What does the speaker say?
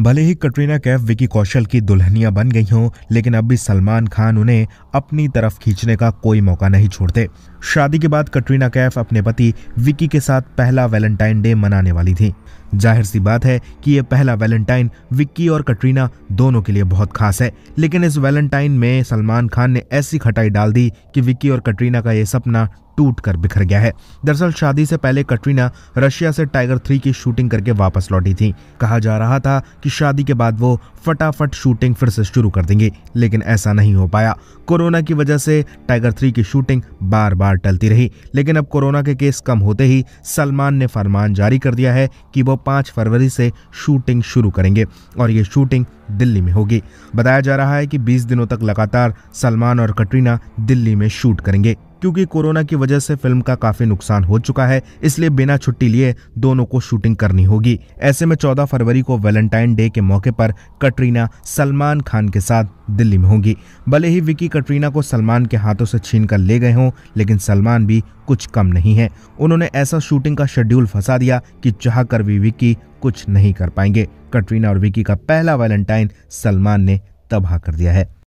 भले ही कटरीना कैफ विकी कौशल की दुल्हनिया बन गई हों लेकिन अब भी सलमान खान उन्हें अपनी तरफ खींचने का कोई मौका नहीं छोड़ते शादी के बाद कटरीना कैफ अपने पति विकी के साथ पहला वैलेंटाइन डे मनाने वाली थी जाहिर सी बात है कि यह पहला वैलेंटाइन विक्की और कटरीना दोनों के लिए बहुत खास है लेकिन इस वैलेंटाइन में सलमान खान ने ऐसी खटाई डाल दी कि विक्की और कटरीना का यह सपना टूट कर बिखर गया है दरअसल शादी से पहले कटरीना रशिया से टाइगर थ्री की शूटिंग करके वापस लौटी थी कहा जा रहा था कि शादी के बाद वो फटाफट शूटिंग फिर से शुरू कर देंगे लेकिन ऐसा नहीं हो पाया कोरोना की वजह से टाइगर थ्री की शूटिंग बार बार टलती रही लेकिन अब कोरोना के केस कम होते ही सलमान ने फरमान जारी कर दिया है कि वो पाँच फरवरी से शूटिंग शुरू करेंगे और ये शूटिंग दिल्ली में होगी बताया जा रहा है कि 20 दिनों तक लगातार सलमान और कटरीना दिल्ली में शूट करेंगे क्योंकि कोरोना की वजह से फिल्म का काफी नुकसान हो चुका है इसलिए बिना छुट्टी लिए दोनों को शूटिंग करनी होगी ऐसे में 14 फरवरी को वैलेंटाइन डे के मौके पर कटरीना सलमान खान के साथ दिल्ली में होंगी भले ही विकी कटरीना को सलमान के हाथों से छीन कर ले गए हों लेकिन सलमान भी कुछ कम नहीं है उन्होंने ऐसा शूटिंग का शेड्यूल फंसा दिया कि चाह कर भी विकी कुछ नहीं कर पाएंगे कटरीना और विकी का पहला वैलेंटाइन सलमान ने तबाह कर दिया है